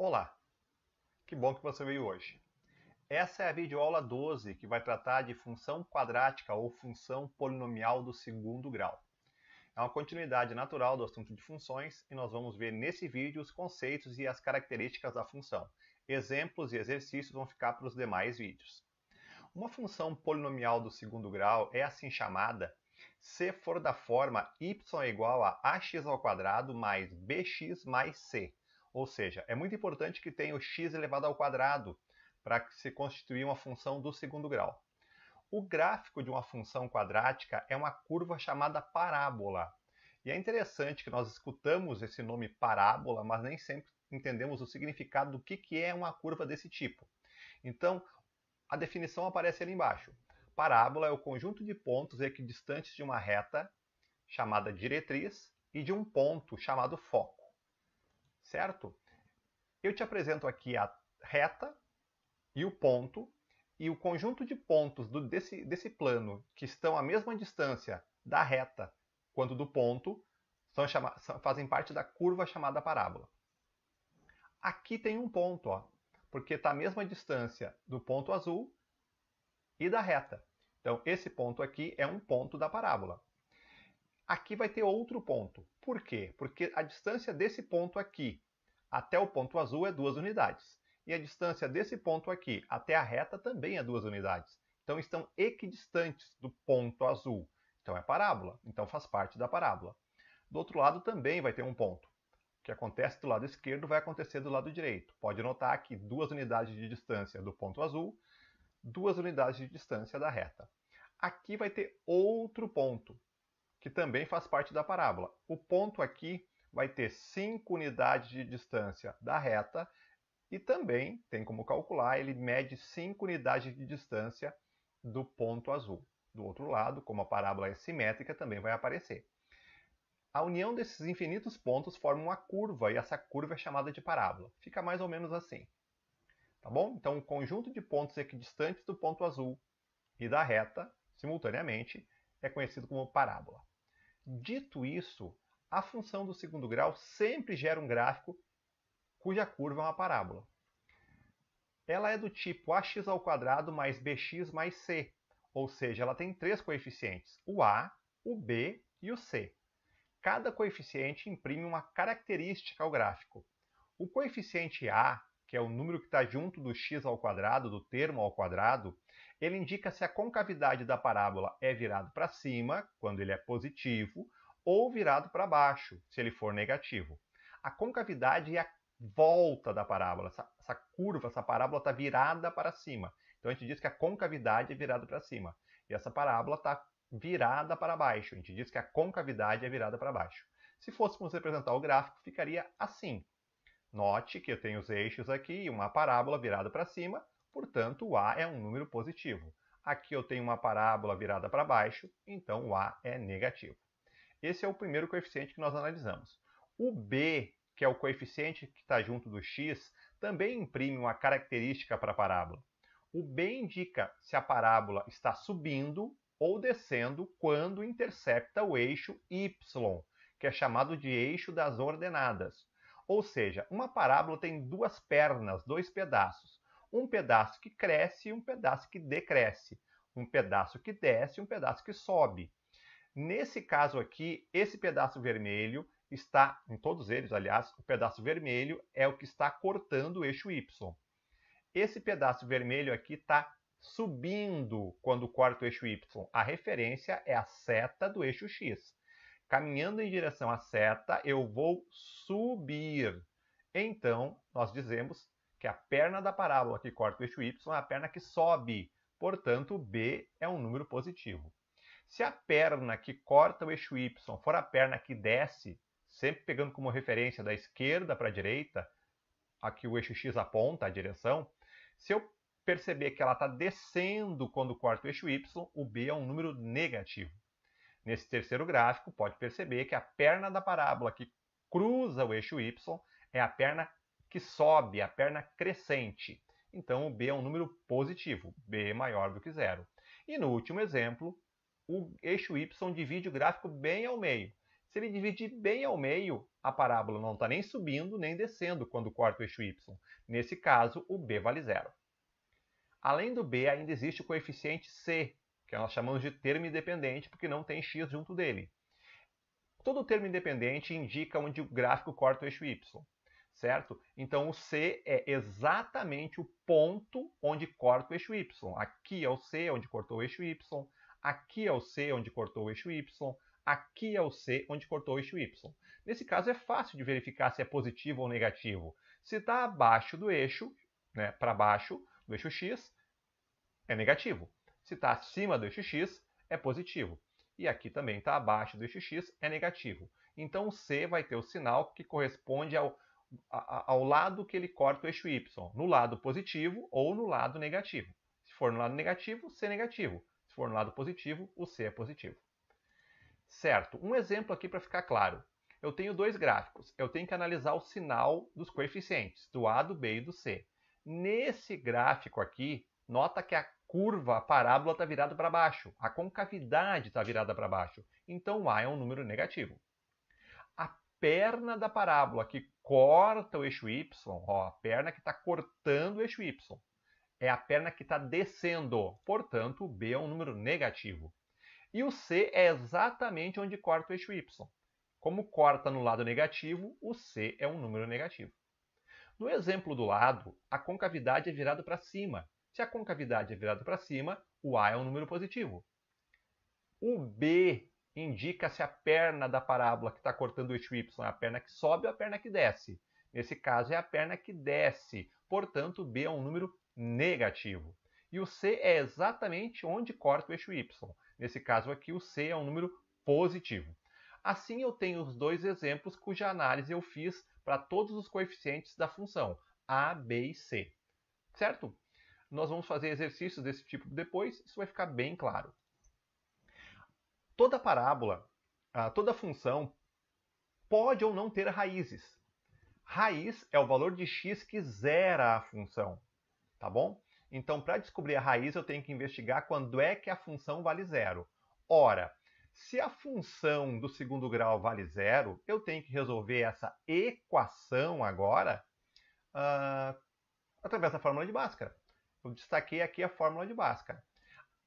Olá, que bom que você veio hoje. Essa é a videoaula 12 que vai tratar de função quadrática ou função polinomial do segundo grau. É uma continuidade natural do assunto de funções e nós vamos ver nesse vídeo os conceitos e as características da função. Exemplos e exercícios vão ficar para os demais vídeos. Uma função polinomial do segundo grau é assim chamada se for da forma y igual a ax ao quadrado mais bx mais c ou seja, é muito importante que tenha o x elevado ao quadrado para se constituir uma função do segundo grau. O gráfico de uma função quadrática é uma curva chamada parábola. E é interessante que nós escutamos esse nome parábola, mas nem sempre entendemos o significado do que, que é uma curva desse tipo. Então, a definição aparece ali embaixo. Parábola é o conjunto de pontos equidistantes de uma reta, chamada diretriz, e de um ponto, chamado foco certo? Eu te apresento aqui a reta e o ponto, e o conjunto de pontos do, desse, desse plano que estão à mesma distância da reta quanto do ponto são chama, são, fazem parte da curva chamada parábola. Aqui tem um ponto, ó, porque está à mesma distância do ponto azul e da reta. Então, esse ponto aqui é um ponto da parábola. Aqui vai ter outro ponto. Por quê? Porque a distância desse ponto aqui até o ponto azul é duas unidades. E a distância desse ponto aqui até a reta também é duas unidades. Então estão equidistantes do ponto azul. Então é parábola, então faz parte da parábola. Do outro lado também vai ter um ponto. O que acontece do lado esquerdo vai acontecer do lado direito. Pode notar que duas unidades de distância do ponto azul, duas unidades de distância da reta. Aqui vai ter outro ponto, que também faz parte da parábola. O ponto aqui vai ter 5 unidades de distância da reta e também tem como calcular, ele mede 5 unidades de distância do ponto azul. Do outro lado, como a parábola é simétrica, também vai aparecer. A união desses infinitos pontos forma uma curva e essa curva é chamada de parábola. Fica mais ou menos assim. Tá bom? Então, o conjunto de pontos equidistantes do ponto azul e da reta, simultaneamente, é conhecido como parábola. Dito isso, a função do segundo grau sempre gera um gráfico cuja curva é uma parábola. Ela é do tipo ax ao quadrado mais bx mais c, ou seja, ela tem três coeficientes, o a, o b e o c. Cada coeficiente imprime uma característica ao gráfico. O coeficiente a, que é o número que está junto do x ao quadrado, do termo ao quadrado, ele indica se a concavidade da parábola é virada para cima, quando ele é positivo, ou virado para baixo, se ele for negativo. A concavidade é a volta da parábola, essa, essa curva, essa parábola está virada para cima. Então a gente diz que a concavidade é virada para cima. E essa parábola está virada para baixo. A gente diz que a concavidade é virada para baixo. Se fôssemos representar o gráfico, ficaria assim. Note que eu tenho os eixos aqui e uma parábola virada para cima, portanto o A é um número positivo. Aqui eu tenho uma parábola virada para baixo, então o A é negativo. Esse é o primeiro coeficiente que nós analisamos. O B, que é o coeficiente que está junto do x, também imprime uma característica para a parábola. O B indica se a parábola está subindo ou descendo quando intercepta o eixo y, que é chamado de eixo das ordenadas. Ou seja, uma parábola tem duas pernas, dois pedaços. Um pedaço que cresce e um pedaço que decresce. Um pedaço que desce e um pedaço que sobe. Nesse caso aqui, esse pedaço vermelho está, em todos eles, aliás, o pedaço vermelho é o que está cortando o eixo Y. Esse pedaço vermelho aqui está subindo quando corta o eixo Y. A referência é a seta do eixo X. Caminhando em direção à seta, eu vou subir. Então, nós dizemos que a perna da parábola que corta o eixo Y é a perna que sobe. Portanto, B é um número positivo. Se a perna que corta o eixo Y for a perna que desce, sempre pegando como referência da esquerda para a direita, aqui o eixo X aponta a direção, se eu perceber que ela está descendo quando corta o eixo Y, o B é um número negativo. Nesse terceiro gráfico, pode perceber que a perna da parábola que cruza o eixo Y é a perna que sobe, a perna crescente. Então, o B é um número positivo, B maior do que zero. E no último exemplo, o eixo y divide o gráfico bem ao meio. Se ele dividir bem ao meio, a parábola não está nem subindo nem descendo quando corta o eixo y. Nesse caso, o b vale zero. Além do b, ainda existe o coeficiente c, que nós chamamos de termo independente porque não tem x junto dele. Todo termo independente indica onde o gráfico corta o eixo y, certo? Então o c é exatamente o ponto onde corta o eixo y. Aqui é o c onde cortou o eixo y, Aqui é o C onde cortou o eixo Y. Aqui é o C onde cortou o eixo Y. Nesse caso, é fácil de verificar se é positivo ou negativo. Se está abaixo do eixo, né, para baixo do eixo X, é negativo. Se está acima do eixo X, é positivo. E aqui também está abaixo do eixo X, é negativo. Então, o C vai ter o sinal que corresponde ao, ao lado que ele corta o eixo Y, no lado positivo ou no lado negativo. Se for no lado negativo, C negativo for no lado positivo, o C é positivo. Certo, um exemplo aqui para ficar claro. Eu tenho dois gráficos. Eu tenho que analisar o sinal dos coeficientes, do A, do B e do C. Nesse gráfico aqui, nota que a curva, a parábola está virada para baixo. A concavidade está virada para baixo. Então, o A é um número negativo. A perna da parábola que corta o eixo Y, ó, a perna que está cortando o eixo Y, é a perna que está descendo, portanto, o B é um número negativo. E o C é exatamente onde corta o eixo Y. Como corta no lado negativo, o C é um número negativo. No exemplo do lado, a concavidade é virada para cima. Se a concavidade é virada para cima, o A é um número positivo. O B indica se a perna da parábola que está cortando o eixo Y é a perna que sobe ou a perna que desce. Nesse caso, é a perna que desce. Portanto, B é um número negativo. E o C é exatamente onde corta o eixo Y. Nesse caso aqui, o C é um número positivo. Assim, eu tenho os dois exemplos cuja análise eu fiz para todos os coeficientes da função A, B e C. Certo? Nós vamos fazer exercícios desse tipo depois, isso vai ficar bem claro. Toda parábola, ah, toda função pode ou não ter raízes. Raiz é o valor de x que zera a função tá bom? Então, para descobrir a raiz, eu tenho que investigar quando é que a função vale zero. Ora, se a função do segundo grau vale zero, eu tenho que resolver essa equação agora uh, através da fórmula de Bhaskara. Eu destaquei aqui a fórmula de Bhaskara.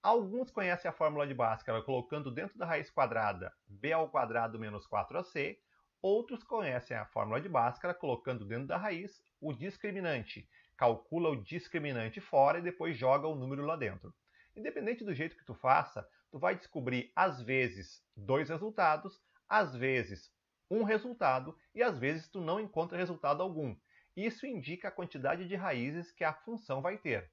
Alguns conhecem a fórmula de Bhaskara colocando dentro da raiz quadrada b ao quadrado menos 4ac. Outros conhecem a fórmula de Bhaskara colocando dentro da raiz o discriminante, calcula o discriminante fora e depois joga o número lá dentro. Independente do jeito que tu faça, tu vai descobrir às vezes dois resultados, às vezes um resultado e às vezes tu não encontra resultado algum. Isso indica a quantidade de raízes que a função vai ter.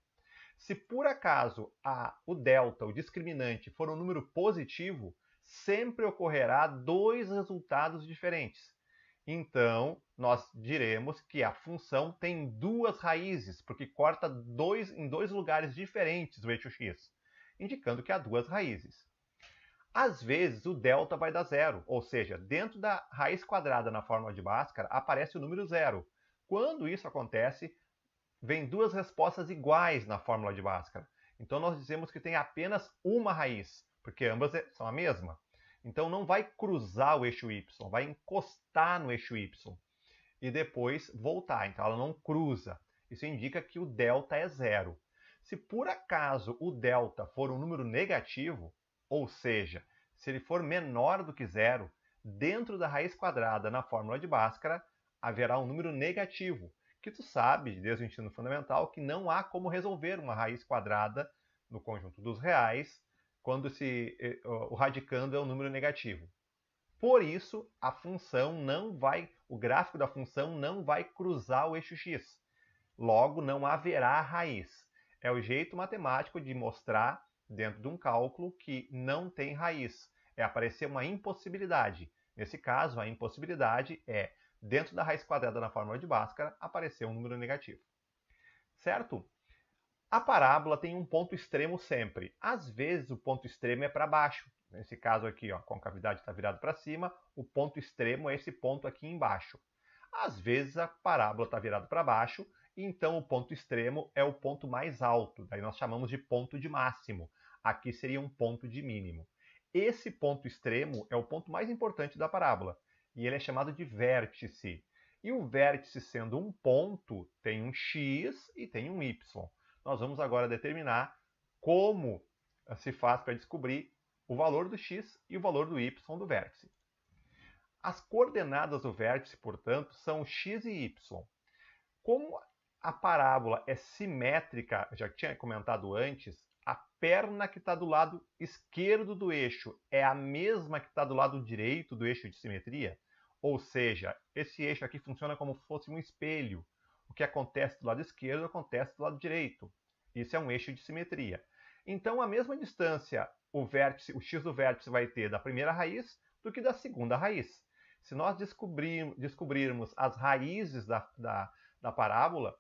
Se por acaso a, o delta, o discriminante, for um número positivo, sempre ocorrerá dois resultados diferentes. Então, nós diremos que a função tem duas raízes, porque corta dois, em dois lugares diferentes o eixo x, indicando que há duas raízes. Às vezes, o delta vai dar zero, ou seja, dentro da raiz quadrada na forma de Bhaskara aparece o número zero. Quando isso acontece, vem duas respostas iguais na fórmula de Bhaskara. Então, nós dizemos que tem apenas uma raiz, porque ambas é, são a mesma. Então não vai cruzar o eixo y, vai encostar no eixo y e depois voltar. Então ela não cruza. Isso indica que o delta é zero. Se por acaso o delta for um número negativo, ou seja, se ele for menor do que zero, dentro da raiz quadrada na fórmula de Bhaskara haverá um número negativo, que tu sabe, desde o ensino fundamental, que não há como resolver uma raiz quadrada no conjunto dos reais quando se, eh, o radicando é um número negativo. Por isso, a função não vai, o gráfico da função não vai cruzar o eixo x. Logo, não haverá raiz. É o jeito matemático de mostrar, dentro de um cálculo, que não tem raiz. É aparecer uma impossibilidade. Nesse caso, a impossibilidade é, dentro da raiz quadrada na fórmula de Bhaskara, aparecer um número negativo. Certo? A parábola tem um ponto extremo sempre. Às vezes o ponto extremo é para baixo. Nesse caso aqui, ó, a concavidade está virada para cima, o ponto extremo é esse ponto aqui embaixo. Às vezes a parábola está virada para baixo, então o ponto extremo é o ponto mais alto. Daí nós chamamos de ponto de máximo. Aqui seria um ponto de mínimo. Esse ponto extremo é o ponto mais importante da parábola e ele é chamado de vértice. E o vértice sendo um ponto, tem um x e tem um y nós vamos agora determinar como se faz para descobrir o valor do x e o valor do y do vértice. As coordenadas do vértice, portanto, são x e y. Como a parábola é simétrica, já tinha comentado antes, a perna que está do lado esquerdo do eixo é a mesma que está do lado direito do eixo de simetria. Ou seja, esse eixo aqui funciona como se fosse um espelho que acontece do lado esquerdo acontece do lado direito. Isso é um eixo de simetria. Então, a mesma distância o vértice, o x do vértice vai ter da primeira raiz do que da segunda raiz. Se nós descobrir, descobrirmos as raízes da, da, da parábola,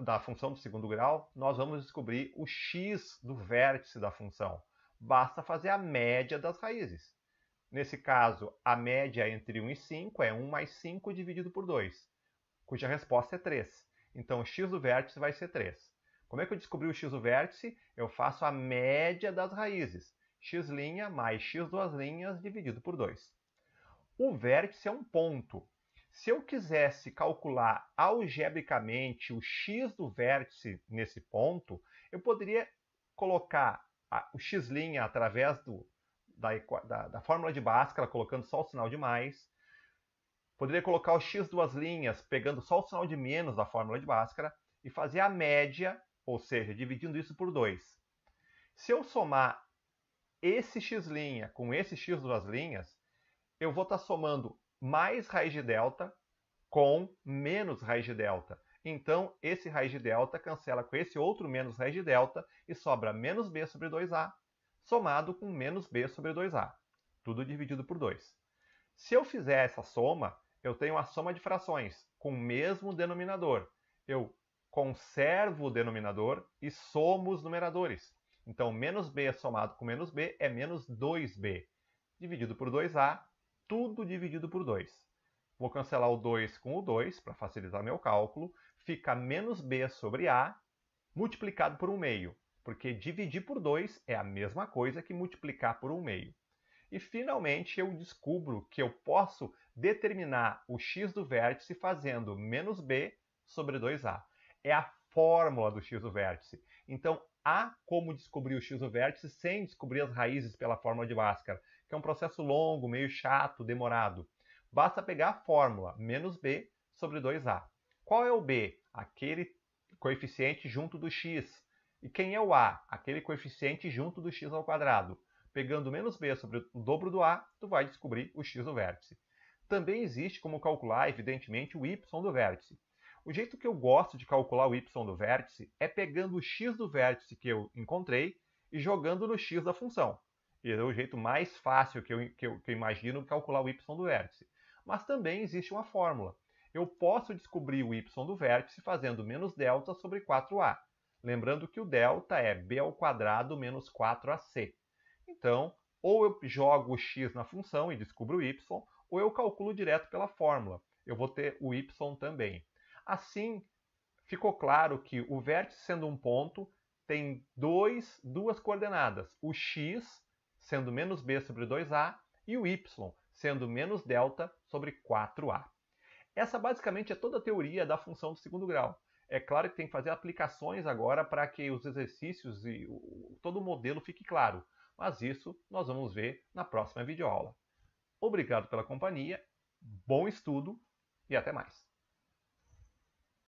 da função do segundo grau, nós vamos descobrir o x do vértice da função. Basta fazer a média das raízes. Nesse caso, a média entre 1 e 5 é 1 mais 5 dividido por 2 cuja resposta é 3. Então, o x do vértice vai ser 3. Como é que eu descobri o x do vértice? Eu faço a média das raízes. x' mais x duas linhas dividido por 2. O vértice é um ponto. Se eu quisesse calcular algebricamente o x do vértice nesse ponto, eu poderia colocar o x' através do, da, da, da, fórmula de Bhaskara, colocando só o sinal de mais, Poderia colocar o x duas linhas, pegando só o sinal de menos da fórmula de Bhaskara, e fazer a média, ou seja, dividindo isso por 2. Se eu somar esse x' linha com esse x duas linhas, eu vou estar somando mais raiz de delta com menos raiz de delta. Então, esse raiz de delta cancela com esse outro menos raiz de delta e sobra menos b sobre 2a somado com menos b sobre 2a, tudo dividido por 2. Se eu fizer essa soma, eu tenho a soma de frações com o mesmo denominador. Eu conservo o denominador e somo os numeradores. Então, menos b é somado com menos b é menos 2b. Dividido por 2a, tudo dividido por 2. Vou cancelar o 2 com o 2 para facilitar meu cálculo. Fica menos b sobre a multiplicado por 1 meio, porque dividir por 2 é a mesma coisa que multiplicar por 1 meio e finalmente eu descubro que eu posso determinar o x do vértice fazendo menos b sobre 2a. É a fórmula do x do vértice. Então, há como descobrir o x do vértice sem descobrir as raízes pela fórmula de Bhaskara, que é um processo longo, meio chato, demorado. Basta pegar a fórmula menos b sobre 2a. Qual é o b? Aquele coeficiente junto do x. E quem é o a? Aquele coeficiente junto do x ao quadrado. Pegando menos b sobre o dobro do a, tu vai descobrir o x do vértice. Também existe como calcular, evidentemente, o y do vértice. O jeito que eu gosto de calcular o y do vértice é pegando o x do vértice que eu encontrei e jogando no x da função. Esse é o jeito mais fácil que eu, que eu, que eu imagino de calcular o y do vértice. Mas também existe uma fórmula. Eu posso descobrir o y do vértice fazendo menos delta sobre 4a. Lembrando que o delta é b ao quadrado menos 4ac. Então, ou eu jogo o x na função e descubro o y, ou eu calculo direto pela fórmula. Eu vou ter o y também. Assim, ficou claro que o vértice sendo um ponto tem dois, duas coordenadas. O x sendo menos b sobre 2a e o y sendo menos delta sobre 4a. Essa basicamente é toda a teoria da função do segundo grau. É claro que tem que fazer aplicações agora para que os exercícios e todo o modelo fique claro mas isso nós vamos ver na próxima videoaula. Obrigado pela companhia, bom estudo e até mais.